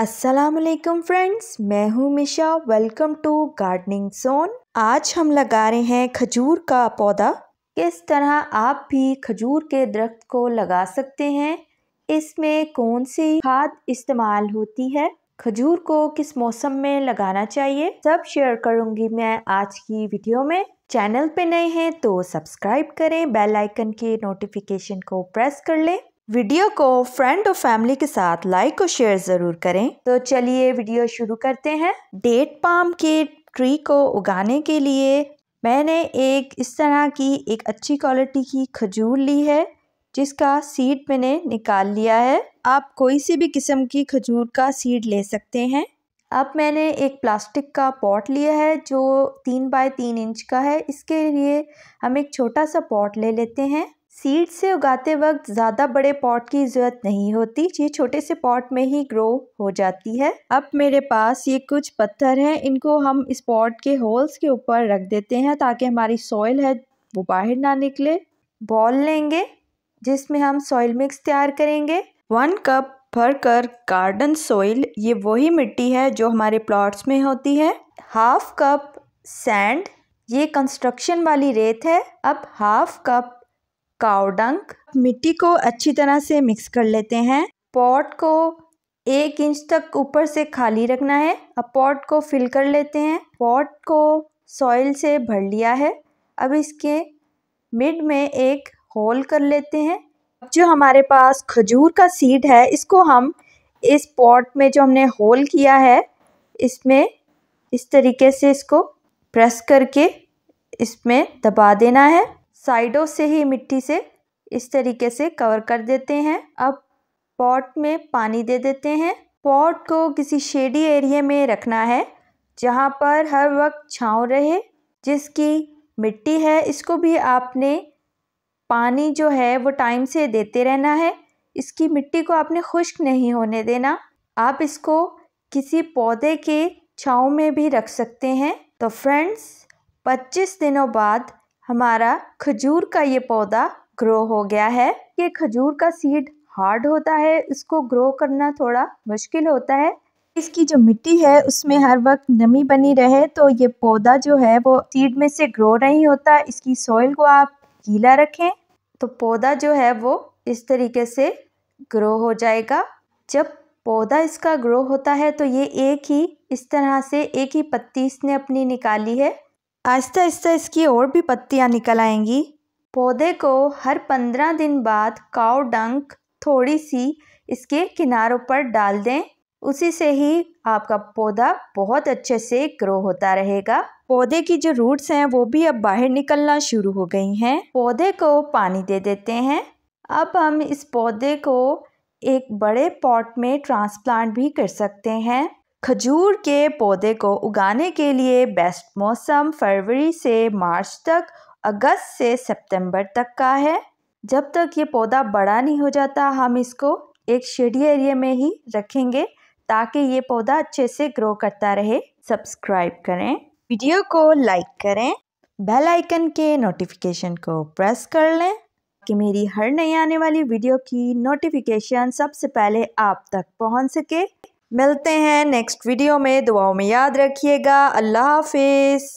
Aslam friends मैं हूं Misha welcome to gardening zone आज हम लगा रहे हैं खजूर का पौधा किस तरह आप भी खजूर के दरख्त को लगा सकते हैं इसमें कौन सी खाद इस्तेमाल होती है खजूर को किस मौसम में लगाना चाहिए सब शेयर करूंगी मैं आज की वीडियो में चैनल पे नए हैं तो सब्सक्राइब करें बेल आइकन के नोटिफिकेशन को प्रेस कर लें वीडियो को फ्रेंड और फैमिली के साथ लाइक और शेयर ज़रूर करें तो चलिए वीडियो शुरू करते हैं डेट पाम के ट्री को उगाने के लिए मैंने एक इस तरह की एक अच्छी क्वालिटी की खजूर ली है जिसका सीड मैंने निकाल लिया है आप कोई सी भी किस्म की खजूर का सीड ले सकते हैं अब मैंने एक प्लास्टिक का पॉट लिया है जो तीन बाय तीन इंच का है इसके लिए हम एक छोटा सा पॉट ले लेते हैं सीड से उगाते वक्त ज़्यादा बड़े पॉट की ज़रूरत नहीं होती ये छोटे से पॉट में ही ग्रो हो जाती है अब मेरे पास ये कुछ पत्थर हैं इनको हम इस पॉट के होल्स के ऊपर रख देते हैं ताकि हमारी सॉइल है वो बाहर ना निकले बॉल लेंगे जिसमें हम सॉइल मिक्स तैयार करेंगे वन कप भर कर गार्डन सॉइल ये वही मिट्टी है जो हमारे प्लॉट्स में होती है हाफ कप सैंड ये कंस्ट्रक्शन वाली रेत है अब हाफ कप काउडंक मिट्टी को अच्छी तरह से मिक्स कर लेते हैं पॉट को एक इंच तक ऊपर से खाली रखना है अब पॉट को फिल कर लेते हैं पॉट को सॉइल से भर लिया है अब इसके मिड में एक होल कर लेते हैं जो हमारे पास खजूर का सीड है इसको हम इस पॉट में जो हमने होल किया है इसमें इस तरीके से इसको प्रेस करके इसमें दबा देना है साइडों से ही मिट्टी से इस तरीके से कवर कर देते हैं अब पॉट में पानी दे देते हैं पॉट को किसी शेडी एरिया में रखना है जहाँ पर हर वक्त छाँव रहे जिसकी मिट्टी है इसको भी आपने पानी जो है वो टाइम से देते रहना है इसकी मिट्टी को आपने खुश्क नहीं होने देना आप इसको किसी पौधे के छाँव में भी रख सकते हैं तो फ्रेंड्स 25 दिनों बाद हमारा खजूर का ये पौधा ग्रो हो गया है ये खजूर का सीड हार्ड होता है इसको ग्रो करना थोड़ा मुश्किल होता है इसकी जो मिट्टी है उसमें हर वक्त नमी बनी रहे तो ये पौधा जो है वो सीड में से ग्रो नहीं होता इसकी सॉइल को आप गीला रखें तो पौधा जो है वो इस तरीके से ग्रो हो जाएगा जब पौधा इसका ग्रो होता है तो ये एक ही इस तरह से एक ही पत्ती इसने अपनी निकाली है आहिस्ता आहिस्ता इसकी और भी पत्तियाँ निकल आएंगी पौधे को हर पंद्रह दिन बाद काव डंक थोड़ी सी इसके किनारों पर डाल दें उसी से ही आपका पौधा बहुत अच्छे से ग्रो होता रहेगा पौधे की जो रूट्स हैं वो भी अब बाहर निकलना शुरू हो गई हैं पौधे को पानी दे देते हैं अब हम इस पौधे को एक बड़े पॉट में ट्रांसप्लांट भी कर सकते हैं खजूर के पौधे को उगाने के लिए बेस्ट मौसम फरवरी से मार्च तक अगस्त से सितंबर तक का है जब तक ये पौधा बड़ा नहीं हो जाता हम इसको एक शेडी एरिया में ही रखेंगे ताकि ये पौधा अच्छे से ग्रो करता रहे सब्सक्राइब करें वीडियो को लाइक करें बेल आइकन के नोटिफिकेशन को प्रेस कर लें कि मेरी हर नई आने वाली वीडियो की नोटिफिकेशन सबसे पहले आप तक पहुंच सके मिलते हैं नेक्स्ट वीडियो में दुआओं में याद रखिएगा अल्लाह हाफिज़